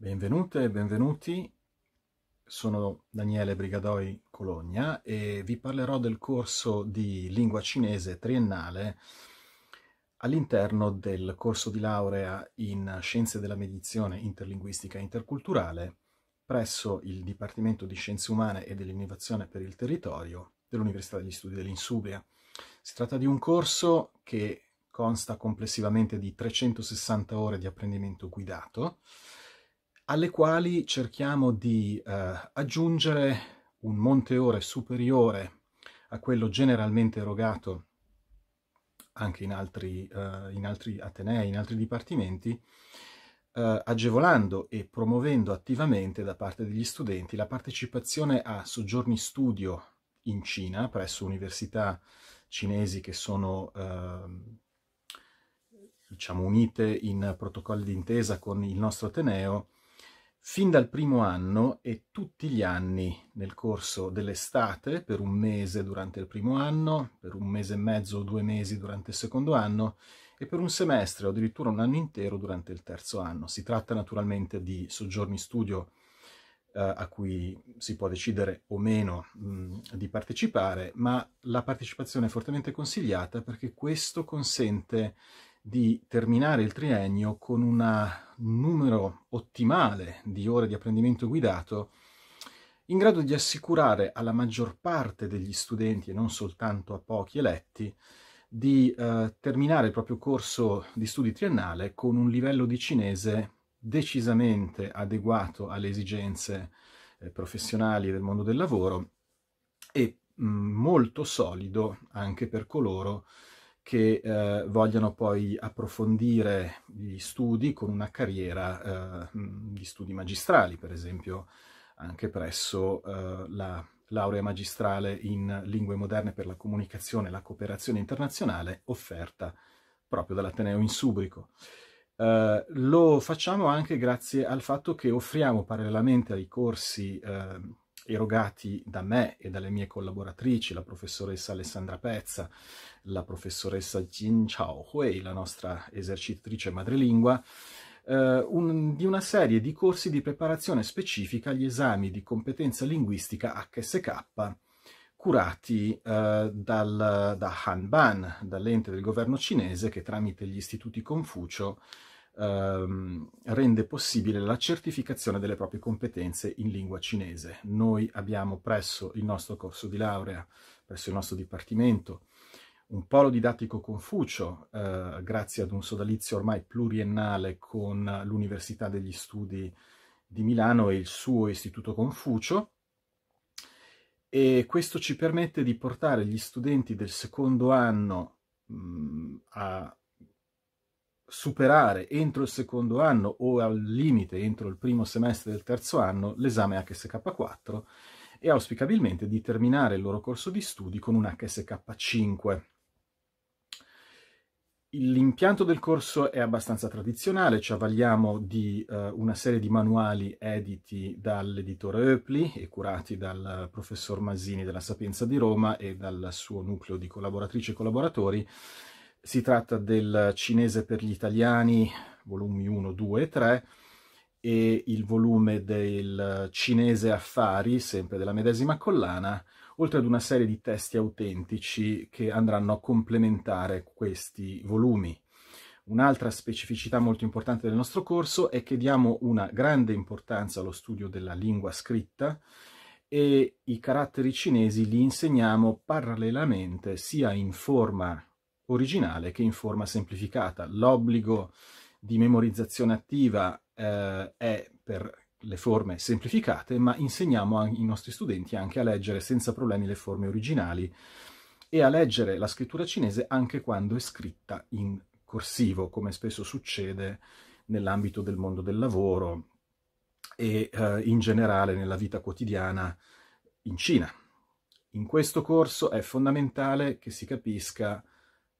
Benvenute e benvenuti, sono Daniele Brigadoi Cologna e vi parlerò del corso di lingua cinese triennale all'interno del corso di laurea in Scienze della Medizione Interlinguistica e Interculturale presso il Dipartimento di Scienze Umane e dell'Innovazione per il Territorio dell'Università degli Studi dell'Insubria. Si tratta di un corso che consta complessivamente di 360 ore di apprendimento guidato, alle quali cerchiamo di eh, aggiungere un monte ore superiore a quello generalmente erogato anche in altri, eh, in altri atenei, in altri dipartimenti, eh, agevolando e promuovendo attivamente da parte degli studenti la partecipazione a soggiorni studio in Cina presso università cinesi che sono ehm, diciamo unite in protocolli d'intesa con il nostro Ateneo fin dal primo anno e tutti gli anni nel corso dell'estate, per un mese durante il primo anno, per un mese e mezzo o due mesi durante il secondo anno e per un semestre o addirittura un anno intero durante il terzo anno. Si tratta naturalmente di soggiorni studio eh, a cui si può decidere o meno mh, di partecipare, ma la partecipazione è fortemente consigliata perché questo consente di terminare il triennio con una, un numero ottimale di ore di apprendimento guidato in grado di assicurare alla maggior parte degli studenti e non soltanto a pochi eletti di eh, terminare il proprio corso di studi triennale con un livello di cinese decisamente adeguato alle esigenze eh, professionali del mondo del lavoro e mh, mm, molto solido anche per coloro che che eh, vogliono poi approfondire gli studi con una carriera eh, di studi magistrali, per esempio anche presso eh, la laurea magistrale in lingue moderne per la comunicazione e la cooperazione internazionale offerta proprio dall'Ateneo in Subrico. Uh, lo facciamo anche grazie al fatto che offriamo parallelamente ai corsi uh, erogati da me e dalle mie collaboratrici, la professoressa Alessandra Pezza, la professoressa Jin Chao Hui, la nostra esercitrice madrelingua, eh, un, di una serie di corsi di preparazione specifica agli esami di competenza linguistica HSK curati eh, dal, da Hanban, dall'ente del governo cinese che tramite gli istituti Confucio ehm, rende possibile la certificazione delle proprie competenze in lingua cinese. Noi abbiamo presso il nostro corso di laurea, presso il nostro dipartimento, un polo didattico Confucio, eh, grazie ad un sodalizio ormai pluriennale con l'Università degli Studi di Milano e il suo Istituto Confucio, e questo ci permette di portare gli studenti del secondo anno mh, mm, a superare entro il secondo anno o al limite entro il primo semestre del terzo anno l'esame HSK4 e auspicabilmente di terminare il loro corso di studi con un HSK5. L'impianto del corso è abbastanza tradizionale, ci avvaliamo di eh, una serie di manuali editi dall'editore Oepli e curati dal professor Masini della Sapienza di Roma e dal suo nucleo di collaboratrici e collaboratori si tratta del Cinese per gli italiani, volumi 1, 2 e 3, e il volume del Cinese Affari, sempre della medesima collana, oltre ad una serie di testi autentici che andranno a complementare questi volumi. Un'altra specificità molto importante del nostro corso è che diamo una grande importanza allo studio della lingua scritta e i caratteri cinesi li insegniamo parallelamente sia in forma originale che in forma semplificata. L'obbligo di memorizzazione attiva eh, è per le forme semplificate, ma insegniamo ai nostri studenti anche a leggere senza problemi le forme originali e a leggere la scrittura cinese anche quando è scritta in corsivo, come spesso succede nell'ambito del mondo del lavoro e eh, in generale nella vita quotidiana in Cina. In questo corso è fondamentale che si capisca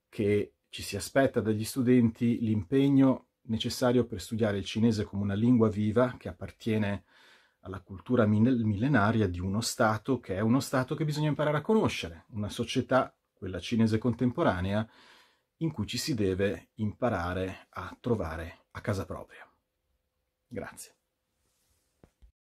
che ci si aspetta dagli studenti l'impegno necessario per studiare il cinese come una lingua viva che appartiene alla cultura millenaria di uno Stato che è uno Stato che bisogna imparare a conoscere, una società, quella cinese contemporanea, in cui ci si deve imparare a trovare a casa propria. Grazie.